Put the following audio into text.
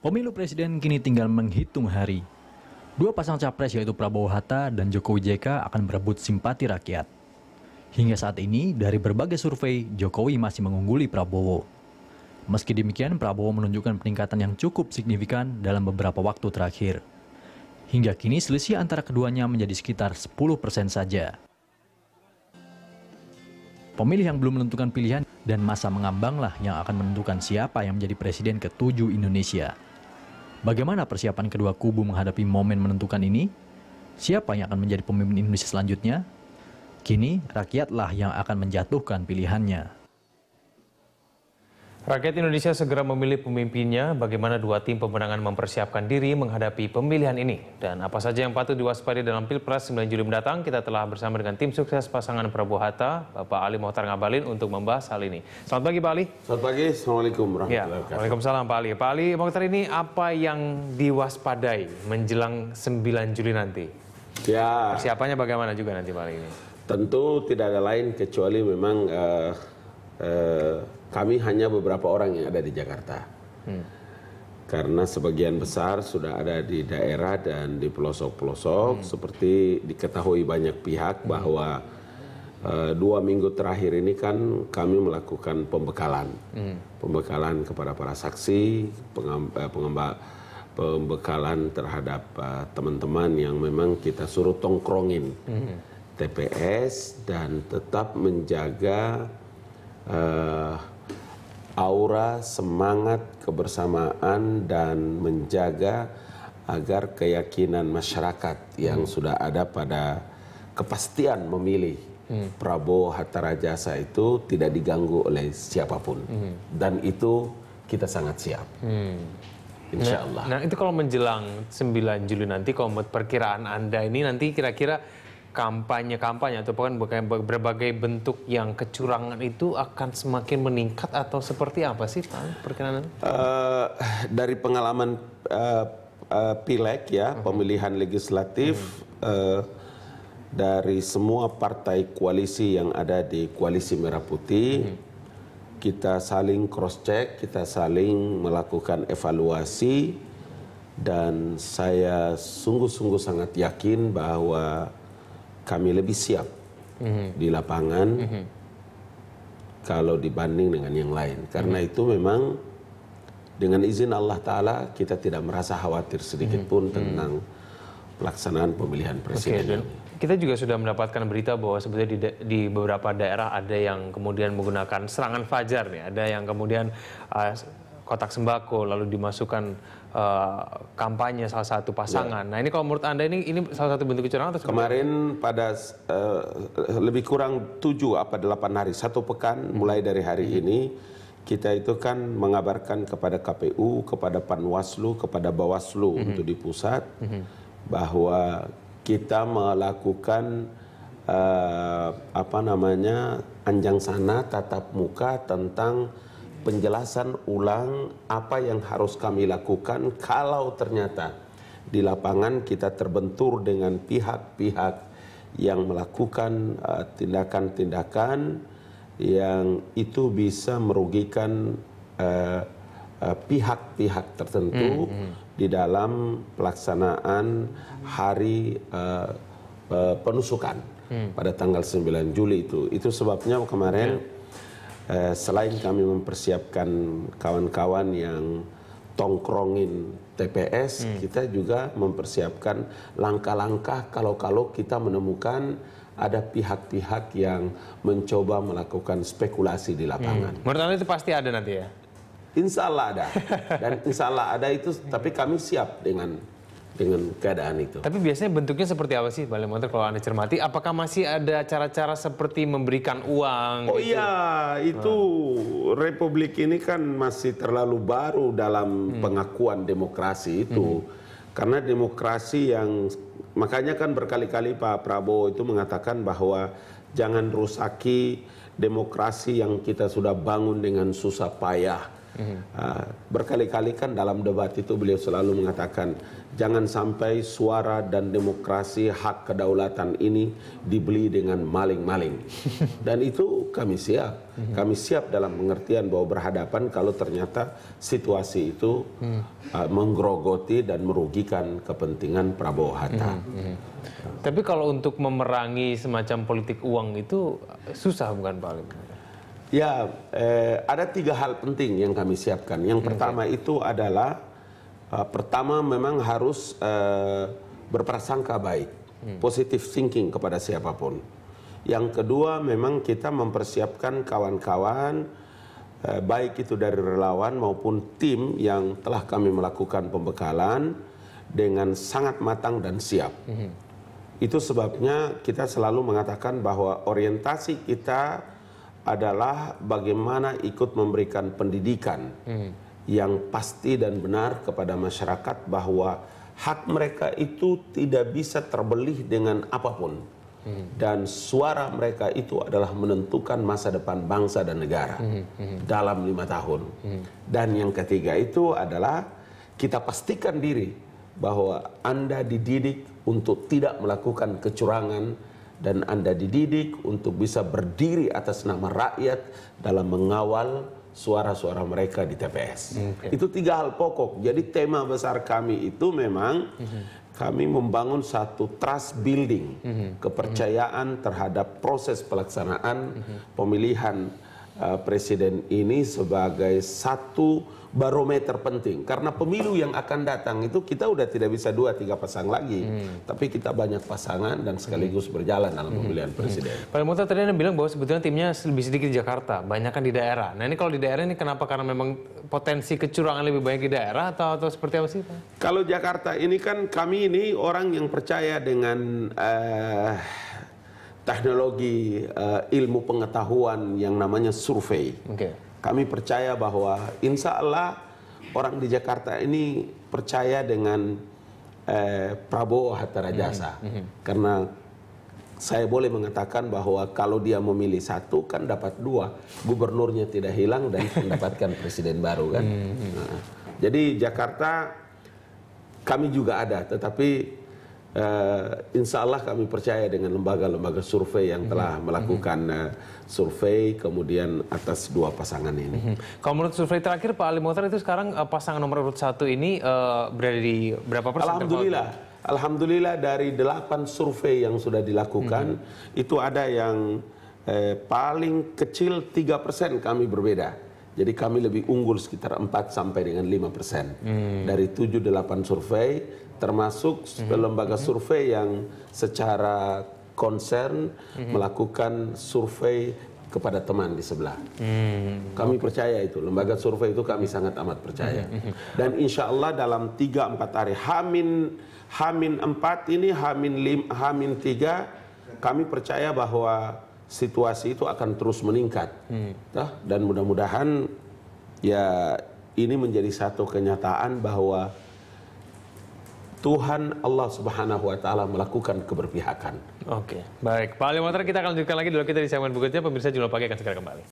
Pemilu presiden kini tinggal menghitung hari. Dua pasang capres yaitu Prabowo Hatta dan Jokowi JK akan berebut simpati rakyat. Hingga saat ini, dari berbagai survei, Jokowi masih mengungguli Prabowo. Meski demikian, Prabowo menunjukkan peningkatan yang cukup signifikan dalam beberapa waktu terakhir. Hingga kini, selisih antara keduanya menjadi sekitar 10% saja. Pemilih yang belum menentukan pilihan dan masa mengambanglah yang akan menentukan siapa yang menjadi presiden ketujuh Indonesia. Bagaimana persiapan kedua kubu menghadapi momen menentukan ini? Siapa yang akan menjadi pemimpin Indonesia selanjutnya? Kini, rakyatlah yang akan menjatuhkan pilihannya. Rakyat Indonesia segera memilih pemimpinnya, bagaimana dua tim pemenangan mempersiapkan diri menghadapi pemilihan ini. Dan apa saja yang patut diwaspadai dalam Pilpres 9 Juli mendatang, kita telah bersama dengan tim sukses pasangan Prabowo Hatta, Bapak Ali Mohtar Ngabalin untuk membahas hal ini. Selamat pagi Pak Ali. Selamat pagi, Assalamualaikum warahmatullahi ya, wabarakatuh. Ya, Waalaikumsalam Pak Ali. Pak Ali Mohtar ini apa yang diwaspadai menjelang 9 Juli nanti? Ya. Persiapannya bagaimana juga nanti Pak Ali ini? Tentu tidak ada lain kecuali memang... Uh, uh, kami hanya beberapa orang yang ada di Jakarta. Hmm. Karena sebagian besar sudah ada di daerah dan di pelosok-pelosok, hmm. seperti diketahui banyak pihak hmm. bahwa e, dua minggu terakhir ini kan kami melakukan pembekalan, hmm. pembekalan kepada para saksi, pengembang eh, pembekalan terhadap eh, teman-teman yang memang kita suruh tongkrongin hmm. TPS dan tetap menjaga uh, aura semangat kebersamaan dan menjaga agar keyakinan masyarakat yang hmm. sudah ada pada kepastian memilih hmm. Prabowo Hatta Rajasa itu tidak diganggu oleh siapapun hmm. dan itu kita sangat siap. Hmm. Insya Allah. Nah, nah itu kalau menjelang 9 Juli nanti kalau perkiraan Anda ini nanti kira-kira kampanye-kampanye atau bahkan berbagai bentuk yang kecurangan itu akan semakin meningkat atau seperti apa sih Pak perkenalan? Uh, eh, dari pengalaman uh, uh, pileg ya uh pemilihan legislatif uh uh, dari semua partai koalisi yang ada di koalisi Merah Putih uh kita saling cross check kita saling melakukan evaluasi dan saya sungguh-sungguh sangat yakin bahwa kami lebih siap mm-hmm. di lapangan mm-hmm. kalau dibanding dengan yang lain. Karena mm-hmm. itu memang dengan izin Allah Taala kita tidak merasa khawatir sedikit mhm. pun mm-hmm. tentang pelaksanaan pemilihan presiden. Okay, kita juga sudah mendapatkan berita bahwa sebetulnya di, di beberapa daerah ada yang kemudian menggunakan serangan fajar nih, ada yang kemudian uh, kotak sembako lalu dimasukkan uh, kampanye salah satu pasangan. Ya. Nah ini kalau menurut anda ini ini salah satu bentuk kecurangan atau kemarin sebenarnya? pada uh, lebih kurang tujuh apa delapan hari satu pekan hmm. mulai dari hari hmm. ini kita itu kan mengabarkan kepada KPU, kepada Panwaslu, kepada Bawaslu hmm. untuk gitu di pusat hmm. bahwa kita melakukan uh, apa namanya anjang sana tatap muka tentang penjelasan ulang apa yang harus kami lakukan kalau ternyata di lapangan kita terbentur dengan pihak-pihak yang melakukan eh, tindakan-tindakan uh, yang itu bisa merugikan eh, eh, pihak-pihak uh, uh, tertentu mm -hmm. di dalam pelaksanaan hari uh, uh, penusukan mm. pada tanggal 9 Juli itu. Itu sebabnya kemarin mm Eh, selain kami mempersiapkan kawan-kawan yang tongkrongin TPS, hmm. kita juga mempersiapkan langkah-langkah kalau-kalau kita menemukan ada pihak-pihak yang mencoba melakukan spekulasi di lapangan. Hmm. Menurut Anda itu pasti ada nanti ya? Insya Allah ada. Dan insya Allah ada itu, tapi kami siap dengan dengan keadaan itu. Tapi biasanya bentuknya seperti apa sih balai motor kalau Anda cermati? Apakah masih ada cara-cara seperti memberikan uang? Oh gitu? iya, itu hmm. Republik ini kan masih terlalu baru dalam hmm. pengakuan demokrasi itu. Hmm. Karena demokrasi yang makanya kan berkali-kali Pak Prabowo itu mengatakan bahwa jangan rusaki demokrasi yang kita sudah bangun dengan susah payah Mm-hmm. Ah, Berkali-kali kan dalam debat itu beliau selalu mengatakan jangan sampai suara dan demokrasi hak kedaulatan ini dibeli dengan maling-maling. Dan itu kami siap. Mm-hmm. Kami siap dalam pengertian bahwa berhadapan kalau ternyata situasi itu uh, menggerogoti dan merugikan kepentingan Prabowo Hatta. Mm-hmm. Tapi kalau untuk memerangi semacam politik uang itu susah bukan Pak? Ya, eh, ada tiga hal penting yang kami siapkan. Yang hmm, pertama okay. itu adalah uh, pertama memang harus uh, berprasangka baik, hmm. positive thinking kepada siapapun. Yang kedua memang kita mempersiapkan kawan-kawan eh, baik itu dari relawan maupun tim yang telah kami melakukan pembekalan dengan sangat matang dan siap. Hmm. Itu sebabnya kita selalu mengatakan bahwa orientasi kita adalah bagaimana ikut memberikan pendidikan hmm. yang pasti dan benar kepada masyarakat bahwa hak mereka itu tidak bisa terbelih dengan apapun hmm. dan suara mereka itu adalah menentukan masa depan bangsa dan negara hmm. Hmm. dalam lima tahun hmm. dan yang ketiga itu adalah kita pastikan diri bahwa anda dididik untuk tidak melakukan kecurangan dan Anda dididik untuk bisa berdiri atas nama rakyat dalam mengawal suara-suara mereka di TPS. Okay. Itu tiga hal pokok. Jadi tema besar kami itu memang mm -hmm. kami membangun satu trust building, mm -hmm. kepercayaan mm -hmm. terhadap proses pelaksanaan mm -hmm. pemilihan Eh, presiden ini sebagai satu barometer penting karena pemilu yang akan datang itu kita udah tidak bisa dua tiga pasang lagi hmm. tapi kita banyak pasangan dan sekaligus hmm. berjalan dalam hmm. pemilihan hmm. presiden. Hmm. Pak Muta tadi anda bilang bahwa sebetulnya timnya lebih sedikit di Jakarta, banyak kan di daerah. Nah ini kalau di daerah ini kenapa karena memang potensi kecurangan lebih banyak di daerah atau atau seperti apa sih Kalau Jakarta ini kan kami ini orang yang percaya dengan uh, teknologi uh, ilmu pengetahuan yang namanya survei. Okay. Kami percaya bahwa insya Allah orang di Jakarta ini percaya dengan eh, Prabowo Hatta Rajasa. Mm -hmm. Karena saya boleh mengatakan bahwa kalau dia memilih satu kan dapat dua gubernurnya tidak hilang dan mendapatkan presiden baru kan hmm, hmm. nah, jadi Jakarta kami juga ada tetapi uh, eh, insya Allah kami percaya dengan lembaga-lembaga survei yang telah mm-hmm. melakukan uh, survei kemudian atas dua pasangan ini. Mm-hmm. Kalau menurut survei terakhir Pak Ali Motar itu sekarang uh, pasangan nomor urut satu ini uh, berada di berapa persen? Alhamdulillah. Alhamdulillah dari delapan survei yang sudah dilakukan mm-hmm. itu ada yang eh, paling kecil tiga persen kami berbeda. Jadi kami lebih unggul sekitar 4 sampai dengan 5 persen. Hmm. Dari 7-8 survei, termasuk mm-hmm. lembaga mhm. survei yang secara concern mm-hmm. melakukan survei kepada teman di sebelah. Hmm, kami okay. percaya itu, lembaga survei itu kami sangat amat percaya. Hmm. Dan insya Allah dalam 3-4 hari, Hamin Hamin 4 ini, Hamin lim, Hamin 3, kami percaya bahwa situasi itu akan terus meningkat. Hmm. Dan mudah-mudahan ya ini menjadi satu kenyataan bahwa Tuhan Allah Subhanahu wa taala melakukan keberpihakan. Oke, baik. Pak Ali kita akan lanjutkan lagi dulu kita di segmen berikutnya pemirsa jumlah pagi akan segera kembali.